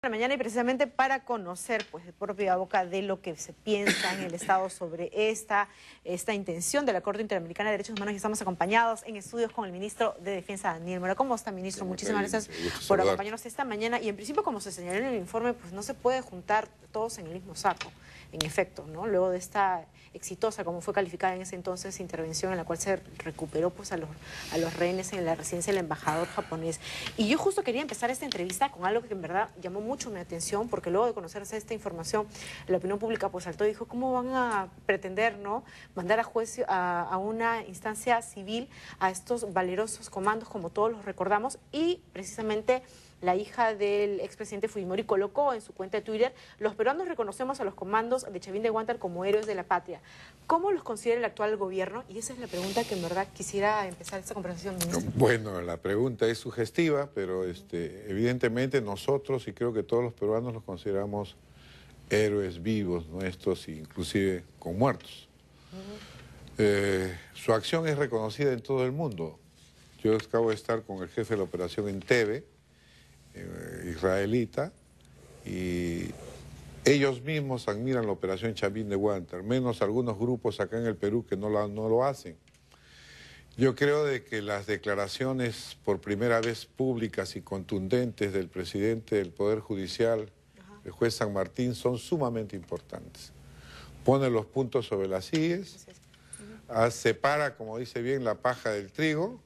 La mañana y precisamente para conocer pues de propia boca de lo que se piensa en el Estado sobre esta, esta intención de la Corte Interamericana de Derechos Humanos y estamos acompañados en estudios con el ministro de Defensa Daniel Mora. ¿Cómo está ministro? Muchísimas gracias por acompañarnos esta mañana y en principio como se señaló en el informe pues no se puede juntar todos en el mismo saco en efecto, ¿no? Luego de esta exitosa, como fue calificada en ese entonces, intervención en la cual se recuperó pues, a, los, a los rehenes en la residencia del embajador japonés. Y yo justo quería empezar esta entrevista con algo que en verdad llamó mucho mi atención porque luego de conocerse esta información, la opinión pública pues saltó y dijo, ¿cómo van a pretender no mandar a juicio a, a una instancia civil a estos valerosos comandos como todos los recordamos? Y precisamente la hija del expresidente Fujimori, colocó en su cuenta de Twitter, los peruanos reconocemos a los comandos de Chavín de Guantar como héroes de la patria. ¿Cómo los considera el actual gobierno? Y esa es la pregunta que en verdad quisiera empezar esta conversación, Bueno, la pregunta es sugestiva, pero este, evidentemente nosotros y creo que todos los peruanos los consideramos héroes vivos nuestros, inclusive con muertos. Eh, su acción es reconocida en todo el mundo. Yo acabo de estar con el jefe de la operación en Tebe, eh, israelita y ellos mismos admiran la operación Chavín de Walter, menos algunos grupos acá en el Perú que no, lo hacen. Yo creo de que las declaraciones por primera vez públicas y contundentes del presidente del Poder Judicial, el juez San Martín, son sumamente importantes. Pone los puntos sobre las sillas, ah, separa, como dice bien, la paja del trigo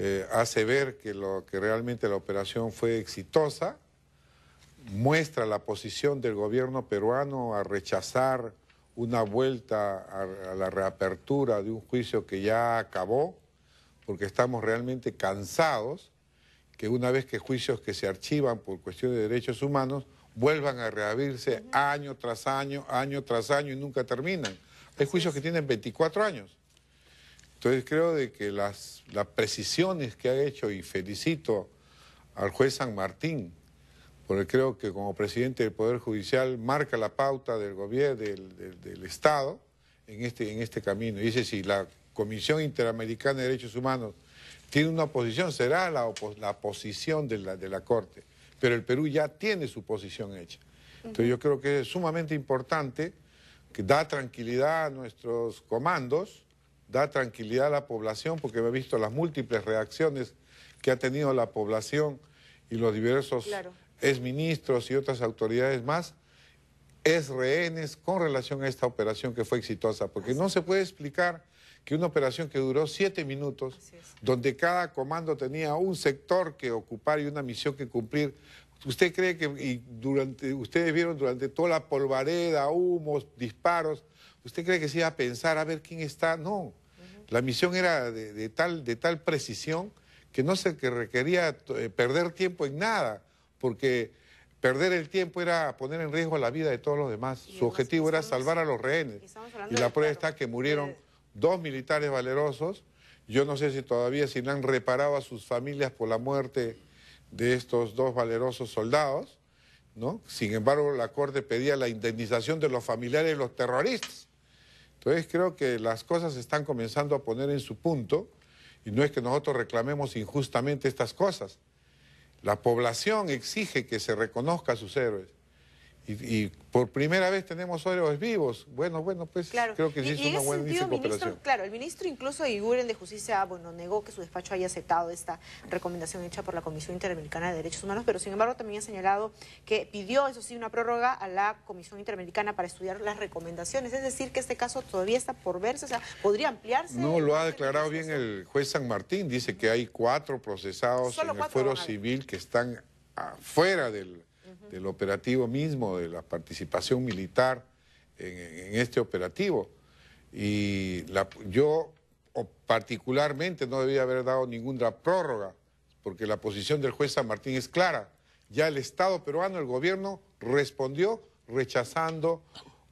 eh, hace ver que, lo, que realmente la operación fue exitosa, muestra la posición del gobierno peruano a rechazar una vuelta a, la reapertura de un juicio que ya acabó, porque estamos realmente cansados que una vez que juicios que se archivan por cuestiones de derechos humanos vuelvan a reabrirse año tras año, año tras año y nunca terminan. Hay juicios que tienen 24 años. Entonces creo de que las, precisiones que ha hecho y felicito al juez San Martín, porque creo que como presidente del Poder Judicial marca la pauta del gobierno, del, Estado, en este, en este camino. Dice, si la Comisión Interamericana de Derechos Humanos tiene una posición, será la, la posición de la, de la Corte. Pero el Perú ya tiene su posición hecha. Entonces yo creo que es sumamente importante, que da tranquilidad a nuestros comandos da tranquilidad a la población porque he visto las múltiples reacciones que ha tenido la población y los diversos exministros y otras autoridades más, es rehenes con relación a esta operación que fue exitosa, porque no se puede explicar que una operación que duró siete minutos, donde cada comando tenía un sector que ocupar y una misión que cumplir, ¿Usted cree que y durante, ustedes vieron durante toda la polvareda, humos, disparos, ¿Usted cree que se iba a pensar a ver quién está? No. La misión era de, tal, de tal precisión que no se requería eh, perder tiempo en nada, porque perder el tiempo era poner en riesgo la vida de todos los demás. Su objetivo era salvar a los rehenes. Y, la prueba está que murieron dos militares valerosos. Yo no sé si todavía si le han reparado a sus familias por la muerte de estos dos valerosos soldados, ¿no? Sin embargo, la Corte pedía la indemnización de los familiares de los terroristas. Entonces creo que las cosas están comenzando a poner en su punto y no es que nosotros reclamemos injustamente estas cosas. La población exige que se reconozca a sus héroes. Y, por primera vez tenemos héroes vivos. Bueno, bueno, pues creo que sí es una buena sentido, Claro, el ministro incluso de Iguren de Justicia, ah, bueno, negó que su despacho haya aceptado esta recomendación hecha por la Comisión Interamericana de Derechos Humanos, pero sin embargo también ha señalado que pidió, eso sí, una prórroga a la Comisión Interamericana para estudiar las recomendaciones. Es decir, que este caso todavía está por verse, o sea, podría ampliarse. No, lo ha declarado bien el juez San Martín, dice que hay cuatro procesados en el fuero civil que están afuera del del operativo mismo, de la participación militar en, este operativo. Y yo particularmente no debía haber dado ninguna prórroga, porque la posición del juez San Martín es clara. Ya el Estado peruano, el gobierno, respondió rechazando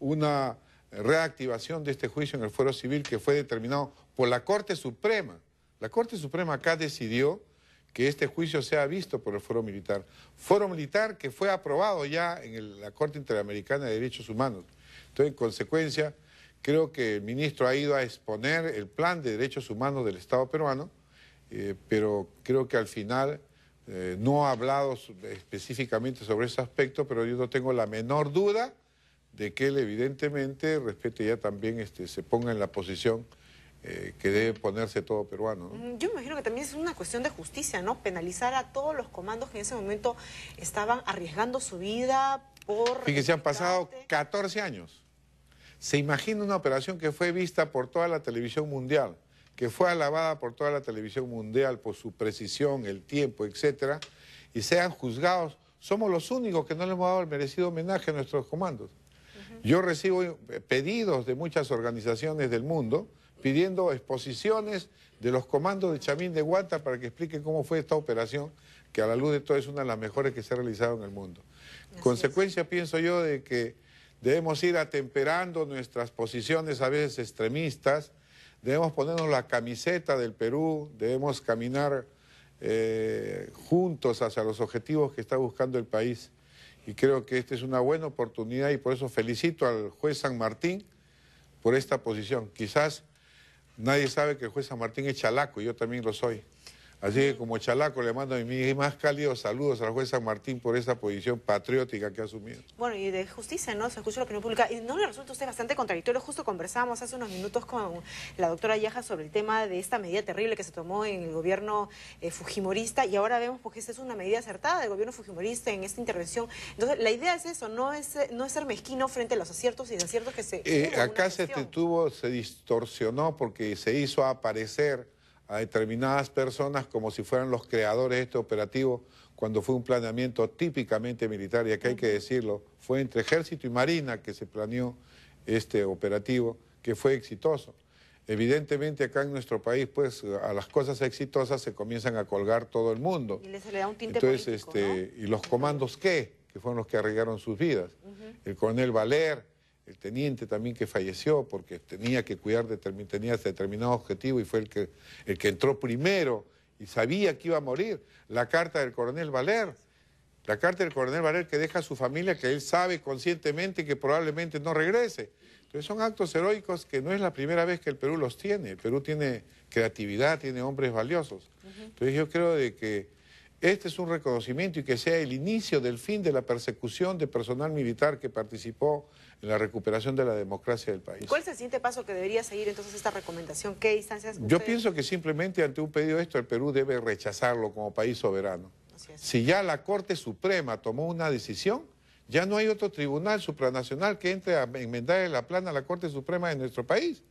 una reactivación de este juicio en el fuero civil que fue determinado por la Corte Suprema. La Corte Suprema acá decidió que este juicio sea visto por el Foro Militar. Foro Militar que fue aprobado ya en la Corte Interamericana de Derechos Humanos. Entonces, en consecuencia, creo que el ministro ha ido a exponer el plan de derechos humanos del Estado peruano, eh, pero creo que al final eh, no ha hablado específicamente sobre ese aspecto, pero yo no tengo la menor duda de que él evidentemente respete ya también, este, se ponga en la posición eh, que debe ponerse todo peruano. Mm, yo imagino que también es una cuestión de justicia, ¿no? Penalizar a todos los comandos que en ese momento estaban arriesgando su vida por... Y que se han pasado 14 años. Se imagina una operación que fue vista por toda la televisión mundial, que fue alabada por toda la televisión mundial por su precisión, el tiempo, etcétera, y sean juzgados. Somos los únicos que no le hemos dado el merecido homenaje a nuestros comandos. Yo recibo eh, pedidos de muchas organizaciones del mundo pidiendo exposiciones de los comandos de Chamín de Huanta... para que expliquen cómo fue esta operación, que a la luz de todo es una de las mejores que se ha realizado en el mundo. Consecuencia, pienso yo, de que debemos ir atemperando nuestras posiciones a veces extremistas, debemos ponernos la camiseta del Perú, debemos caminar eh, juntos hacia los objetivos que está buscando el país. Y creo que esta es una buena oportunidad y por eso felicito al juez San Martín por esta posición. Quizás Nadie sabe que el juez San Martín es chalaco, y yo también lo soy. Así que como chalaco le mando a mis más cálidos saludos a juez San Martín por esa posición patriótica que ha asumido. Bueno, y de justicia, ¿no? Se escucha la opinión pública. Y no le resulta usted bastante contradictorio. Justo conversábamos hace unos minutos con la doctora Yaja sobre el tema de esta medida terrible que se tomó en el gobierno eh, fujimorista. Y ahora vemos porque pues, esa es una medida acertada del gobierno fujimorista en esta intervención. Entonces, la idea es eso, no es, no ser mezquino frente a los aciertos y desaciertos que se... Eh, acá se, detuvo, se distorsionó porque se hizo aparecer a determinadas personas como si fueran los creadores de este operativo, cuando fue un planeamiento típicamente militar, y acá hay que decirlo, fue entre ejército y marina que se planeó este operativo, que fue exitoso. Evidentemente acá en nuestro país, pues a las cosas exitosas se comienzan a colgar todo el mundo. Y se le da un Entonces, este, ¿y los comandos qué? Que fueron los que arriesgaron sus vidas. El coronel Valer, el teniente también que falleció porque tenía que cuidar, determin, tenía determinado objetivo y fue el que, el que entró primero y sabía que iba a morir. La carta del coronel Valer, la carta del coronel Valer que deja a su familia que él sabe conscientemente que probablemente no regrese. Entonces son actos heroicos que no es la primera vez que el Perú los tiene. El Perú tiene creatividad, tiene hombres valiosos. Entonces yo creo de que este es un reconocimiento y que sea el inicio del fin de la persecución de personal militar que participó en la recuperación de la democracia del país. ¿Cuál es el siguiente paso que debería seguir entonces esta recomendación? ¿Qué instancias? Yo pienso que simplemente ante un pedido de esto el Perú debe rechazarlo como país soberano. Si ya la Corte Suprema tomó una decisión, ya no hay otro tribunal supranacional que entre a enmendar la plana a la Corte Suprema de nuestro país.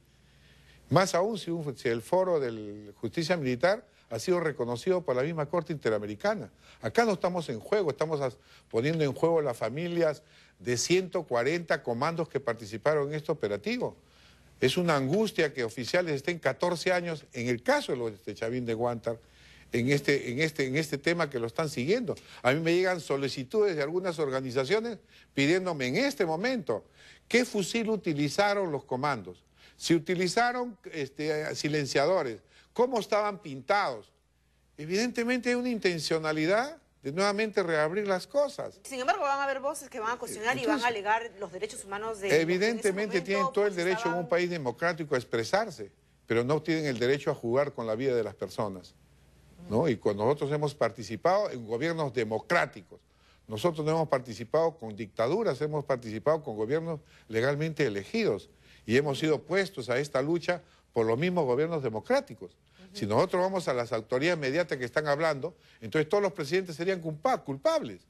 Más aún si, si el foro de justicia militar ha sido reconocido por la misma Corte Interamericana. Acá no estamos en juego, estamos poniendo en juego las familias, de 140 comandos que participaron en este operativo. Es una angustia que oficiales estén 14 años, en el caso de los Chavín de Guantar, en este, en, este, en este tema que lo están siguiendo. A mí me llegan solicitudes de algunas organizaciones pidiéndome en este momento qué fusil utilizaron los comandos, si utilizaron este, silenciadores, cómo estaban pintados. Evidentemente hay una intencionalidad de nuevamente reabrir las cosas. Sin embargo, van a haber voces que van a cuestionar y van a alegar los derechos humanos de... Evidentemente tienen todo el derecho en un pues, país democrático a expresarse, pero no tienen el derecho a jugar con la vida de las personas. ¿no? Y cuando nosotros hemos participado en gobiernos democráticos, nosotros no hemos participado con dictaduras, hemos participado con gobiernos legalmente elegidos y hemos sido puestos a esta lucha por los mismos gobiernos democráticos. Si nosotros vamos a las autoridades mediáticas que están hablando, entonces todos los presidentes serían culpables.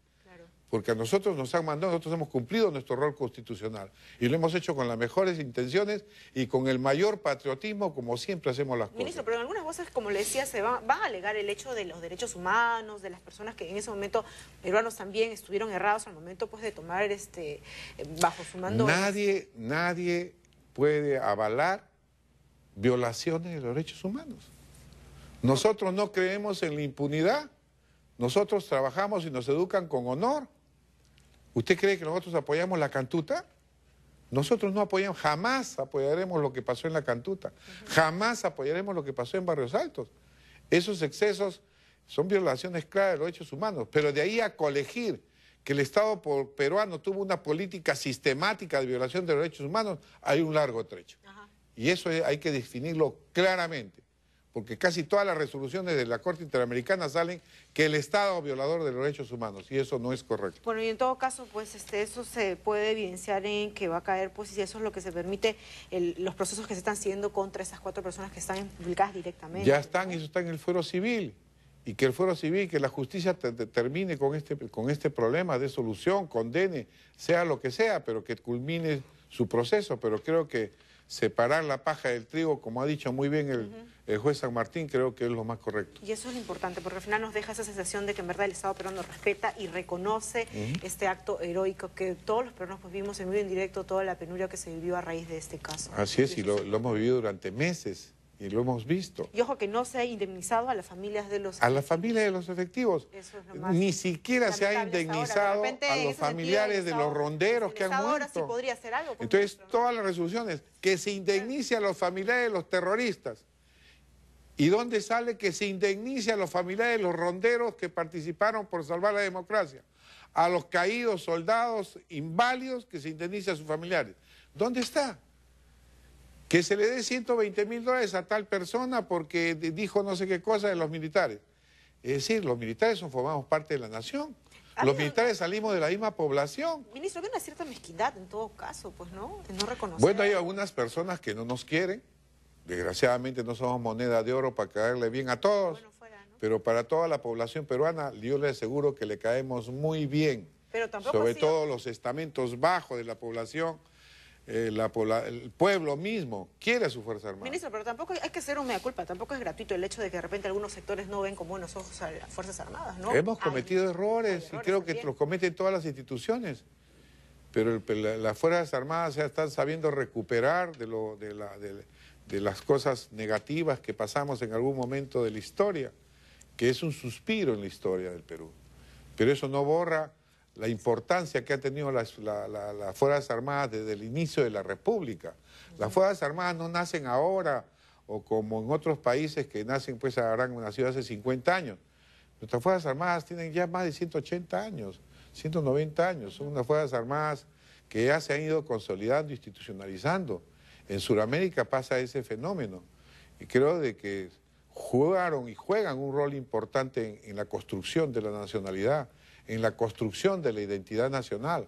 Porque a nosotros nos han mandado, nosotros hemos cumplido nuestro rol constitucional y lo hemos hecho con las mejores intenciones y con el mayor patriotismo, como siempre hacemos las cosas. Ministro, pero en algunas cosas, como le decía, se va, a alegar el hecho de los derechos humanos, de las personas que en ese momento peruanos también estuvieron errados al momento pues, de tomar este eh, bajo su mando. Nadie, nadie puede avalar violaciones de los derechos humanos. Nosotros no creemos en la impunidad. Nosotros trabajamos y nos educan con honor. ¿Usted cree que nosotros apoyamos la cantuta? Nosotros no apoyamos, jamás apoyaremos lo que pasó en la cantuta. Jamás apoyaremos lo que pasó en Barrios Altos. Esos excesos son violaciones claras de los derechos humanos. Pero de ahí a colegir que el Estado peruano tuvo una política sistemática de violación de los derechos humanos, hay un largo trecho. Y eso hay que definirlo claramente porque casi todas las resoluciones de la Corte Interamericana salen que el Estado violador de los derechos humanos, y eso no es correcto. Bueno, y en todo caso, pues este, eso se puede evidenciar en que va a caer, pues, si eso es lo que se permite los procesos que se están haciendo contra esas cuatro personas que están implicadas directamente. Ya están, y eso está en el fuero civil y que el fuero civil, que la justicia termine con este, con este problema de solución, condene, sea lo que sea, pero que culmine su proceso. Pero creo que separar la paja del trigo, como ha dicho muy bien el, juez San Martín, creo que es lo más correcto. Y eso es lo importante, porque al final nos deja esa sensación de que en verdad el Estado peruano respeta y reconoce este acto heroico que todos los peruanos pues, vimos en vivo en directo, toda la penuria que se vivió a raíz de este caso. Así es, y, lo hemos vivido durante meses. Y lo hemos visto. Y ojo que no se ha indemnizado a las familias de los... A las familias de los efectivos. Ni siquiera se ha indemnizado a los familiares de los ronderos que han muerto. podría hacer algo Entonces, todas las resoluciones, que se indemnice a los familiares de los terroristas. ¿Y dónde sale que se indemnice a los familiares de los ronderos que participaron por salvar la democracia? A los caídos soldados inválidos que se indemnice a sus familiares. ¿Dónde está? que se le dé 120 mil dólares a tal persona porque dijo no sé qué cosa de los militares. Es decir, los militares son, formamos parte de la nación. Ah, los militares salimos de la misma población. Ministro, hay una cierta mezquindad en todo caso, pues, ¿no? no Bueno, hay algunas personas que no nos quieren. Desgraciadamente no somos moneda de oro para caerle bien a todos. Pero para toda la población peruana, yo le aseguro que le caemos muy bien. Pero tampoco Sobre todo los estamentos bajos de la población eh, el pueblo mismo quiere a su Fuerza Armada. Ministro, pero tampoco hay que ser un mea culpa, tampoco es gratuito el hecho de que de repente algunos sectores no ven con buenos ojos a las Fuerzas Armadas, ¿no? Hemos ah, cometido errores, y creo que los cometen todas las instituciones, pero las Fuerzas Armadas ya están sabiendo recuperar de, lo, de las cosas negativas que pasamos en algún momento de la historia, que es un suspiro en la historia del Perú. Pero eso no borra la importancia que ha tenido las, Fuerzas Armadas desde el inicio de la República. Las Fuerzas Armadas no nacen ahora o como en otros países que nacen, pues habrán nacido hace 50 años. Nuestras Fuerzas Armadas tienen ya más de 180 años, 190 años. Son unas Fuerzas Armadas que ya se han ido consolidando, institucionalizando. En Sudamérica pasa ese fenómeno. Y creo de que jugaron y juegan un rol importante en la construcción de la nacionalidad en la construcción de la identidad nacional.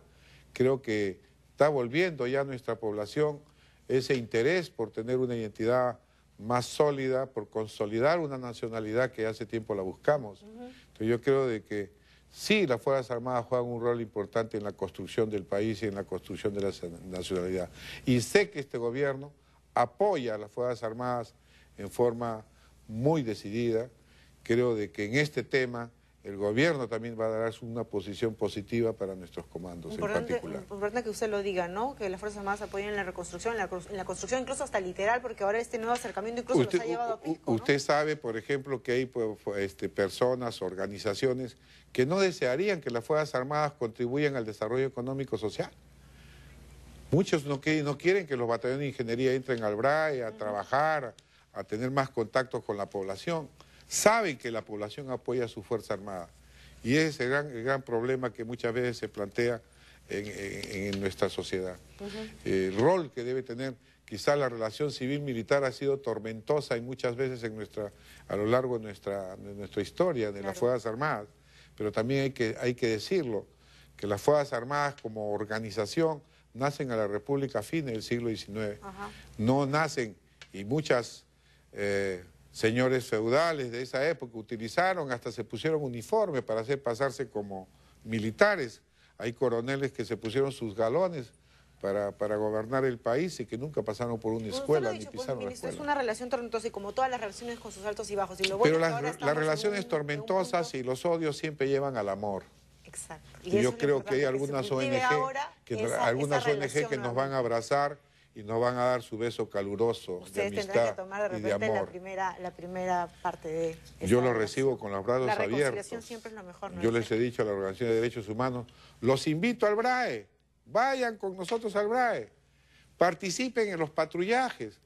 Creo que está volviendo ya nuestra población ese interés por tener una identidad más sólida, por consolidar una nacionalidad que hace tiempo la buscamos. yo creo de que sí, las Fuerzas Armadas juegan un rol importante en la construcción del país y en la construcción de la nacionalidad. Y sé que este gobierno apoya a las Fuerzas Armadas en forma muy decidida. Creo de que en este tema el gobierno también va a dar una posición positiva para nuestros comandos en particular. Importante que usted lo diga, ¿no? Que las Fuerzas Armadas apoyen en la reconstrucción, en la, construcción incluso hasta literal, porque ahora este nuevo acercamiento incluso usted, ha llevado a pico Usted sabe, por ejemplo, que hay pues, este, personas, organizaciones que no desearían que las Fuerzas Armadas contribuyan al desarrollo económico social. Muchos no, no quieren que los batallones de ingeniería entren al BRAE a trabajar, a, tener más contacto con la población saben que la población apoya a su Fuerza Armada. Y ese es el gran, problema que muchas veces se plantea en, nuestra sociedad. El rol que debe tener, quizás la relación civil-militar ha sido tormentosa y muchas veces en nuestra, a lo largo de nuestra, historia, de las Fuerzas Armadas, pero también hay que, decirlo, que las Fuerzas Armadas como organización nacen a la República a fines del siglo XIX. No nacen, y muchas eh, señores feudales de esa época utilizaron, hasta se pusieron uniforme para hacer pasarse como militares. Hay coroneles que se pusieron sus galones para, para gobernar el país y que nunca pasaron por una escuela ni pues, pisaron la escuela. Es una relación tormentosa y como todas las relaciones con sus altos y bajos. Y lo Pero las, relaciones tormentosas y los odios siempre llevan al amor. Exacto. Y, yo creo que hay algunas ONG, que, algunas ONG que nos van a abrazar y nos van a dar su beso caluroso Ustedes de amistad tendrán que tomar de repente La primera, la primera parte de... Yo lo recibo con los brazos abiertos. siempre Yo les he dicho a la Organización de Derechos Humanos, los invito al BRAE, vayan con nosotros al BRAE, participen en los patrullajes,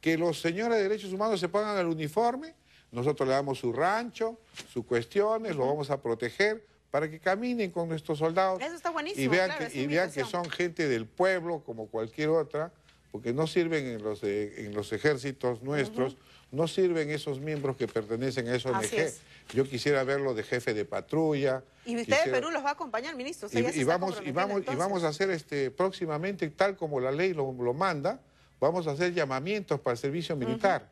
que los señores de derechos humanos se pongan el uniforme, nosotros le damos su rancho, sus cuestiones, lo vamos a proteger para que caminen con nuestros soldados Eso está buenísimo, y y vean que son gente del pueblo como cualquier otra porque no sirven en los, en los ejércitos nuestros, no sirven esos miembros que pertenecen a esos ONG. Yo quisiera verlo de jefe de patrulla. Y usted Perú los va a acompañar, ministro. y, vamos, y, vamos, y, vamos, a hacer este, próximamente, tal como la ley lo, lo manda, vamos a hacer llamamientos para el servicio militar.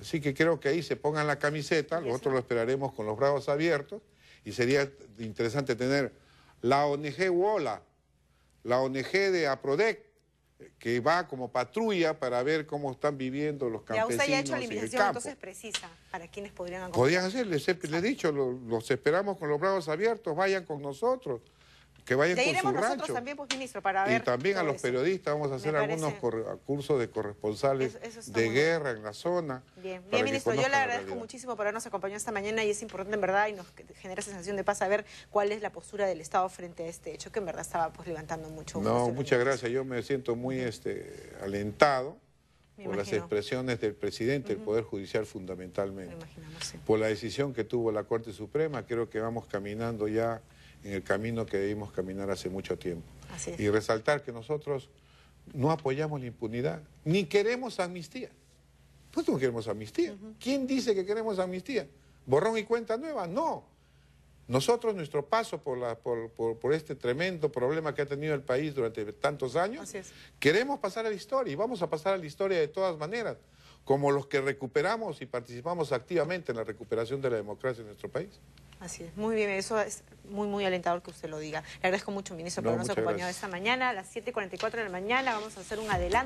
Así que creo que ahí se pongan la camiseta, nosotros lo esperaremos con los brazos abiertos y sería interesante tener la ONG WOLA, la ONG de APRODEC, que va como patrulla para ver cómo están viviendo los campesinos. Ya usted ya ha hecho la invitación, entonces precisa para quienes podrían Podrían hacer, les, he dicho, los, los esperamos con los brazos abiertos, vayan con nosotros que vayan con iremos nosotros también, pues, ministro, para ver. Y también a los periodistas vamos a hacer algunos cursos de corresponsales de guerra en la zona. Bien, bien ministro, yo le agradezco muchísimo por habernos acompañado esta mañana y es importante en verdad y nos genera sensación de paz a ver cuál es la postura del Estado frente a este hecho que en verdad estaba pues levantando mucho. No, muchas gracias. Yo me siento muy este alentado por las expresiones del presidente el Poder Judicial fundamentalmente. Por la decisión que tuvo la Corte Suprema, creo que vamos caminando ya en el camino que debimos caminar hace mucho tiempo. Y resaltar que nosotros no apoyamos la impunidad, ni queremos amnistía. ¿Nosotros no queremos amnistía. ¿Quién dice que queremos amnistía? ¿Borrón y cuenta nueva? No. Nosotros, nuestro paso por, este tremendo problema que ha tenido el país durante tantos años, queremos pasar a la historia y vamos a pasar a la historia de todas maneras, como los que recuperamos y participamos activamente en la recuperación de la democracia en nuestro país. Así es, muy bien, eso es muy, muy alentador que usted lo diga. Le agradezco mucho, ministro, por habernos acompañado esta mañana. A las 7.44 de la mañana vamos a hacer un adelanto.